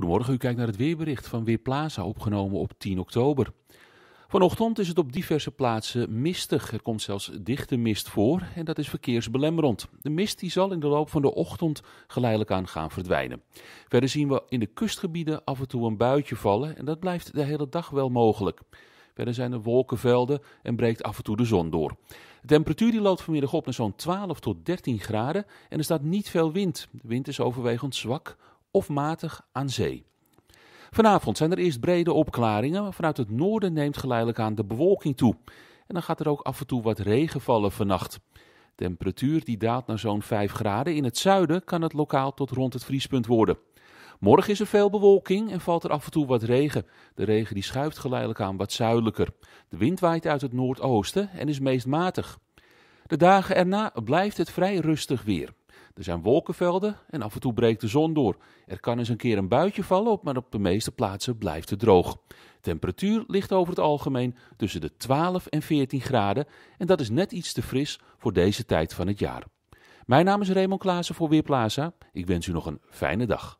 Goedemorgen, u kijkt naar het weerbericht van Weerplaza, opgenomen op 10 oktober. Vanochtend is het op diverse plaatsen mistig. Er komt zelfs dichte mist voor en dat is verkeersbelemmerend. De mist die zal in de loop van de ochtend geleidelijk aan gaan verdwijnen. Verder zien we in de kustgebieden af en toe een buitje vallen en dat blijft de hele dag wel mogelijk. Verder zijn er wolkenvelden en breekt af en toe de zon door. De temperatuur die loopt vanmiddag op naar zo'n 12 tot 13 graden en er staat niet veel wind. De wind is overwegend zwak, of matig aan zee. Vanavond zijn er eerst brede opklaringen, maar vanuit het noorden neemt geleidelijk aan de bewolking toe. En dan gaat er ook af en toe wat regen vallen vannacht. temperatuur die daalt naar zo'n 5 graden. In het zuiden kan het lokaal tot rond het vriespunt worden. Morgen is er veel bewolking en valt er af en toe wat regen. De regen die schuift geleidelijk aan wat zuidelijker. De wind waait uit het noordoosten en is meest matig. De dagen erna blijft het vrij rustig weer. Er zijn wolkenvelden en af en toe breekt de zon door. Er kan eens een keer een buitje vallen, op, maar op de meeste plaatsen blijft het droog. Temperatuur ligt over het algemeen tussen de 12 en 14 graden en dat is net iets te fris voor deze tijd van het jaar. Mijn naam is Raymond Klaassen voor Weerplaza. Ik wens u nog een fijne dag.